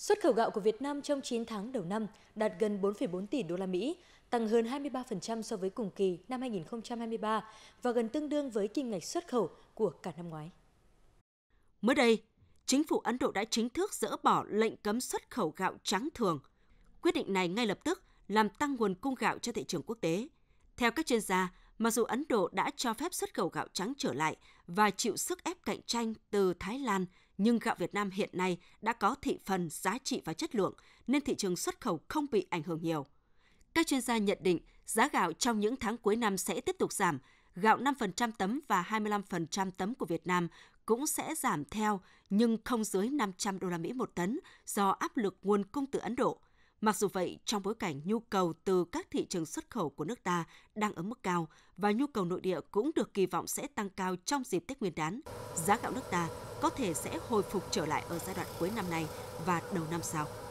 Xuất khẩu gạo của Việt Nam trong 9 tháng đầu năm đạt gần 4,4 tỷ đô la Mỹ, tăng hơn 23% so với cùng kỳ năm 2023 và gần tương đương với kim ngạch xuất khẩu của cả năm ngoái. Mới đây, chính phủ Ấn Độ đã chính thức dỡ bỏ lệnh cấm xuất khẩu gạo trắng thường. Quyết định này ngay lập tức làm tăng nguồn cung gạo cho thị trường quốc tế. Theo các chuyên gia, mặc dù Ấn Độ đã cho phép xuất khẩu gạo trắng trở lại và chịu sức ép cạnh tranh từ Thái Lan, nhưng gạo Việt Nam hiện nay đã có thị phần, giá trị và chất lượng nên thị trường xuất khẩu không bị ảnh hưởng nhiều. Các chuyên gia nhận định giá gạo trong những tháng cuối năm sẽ tiếp tục giảm, gạo 5% tấm và 25% tấm của Việt Nam cũng sẽ giảm theo nhưng không dưới 500 đô la Mỹ một tấn do áp lực nguồn cung từ Ấn Độ. Mặc dù vậy, trong bối cảnh nhu cầu từ các thị trường xuất khẩu của nước ta đang ở mức cao và nhu cầu nội địa cũng được kỳ vọng sẽ tăng cao trong dịp Tết Nguyên đán, giá gạo nước ta có thể sẽ hồi phục trở lại ở giai đoạn cuối năm nay và đầu năm sau.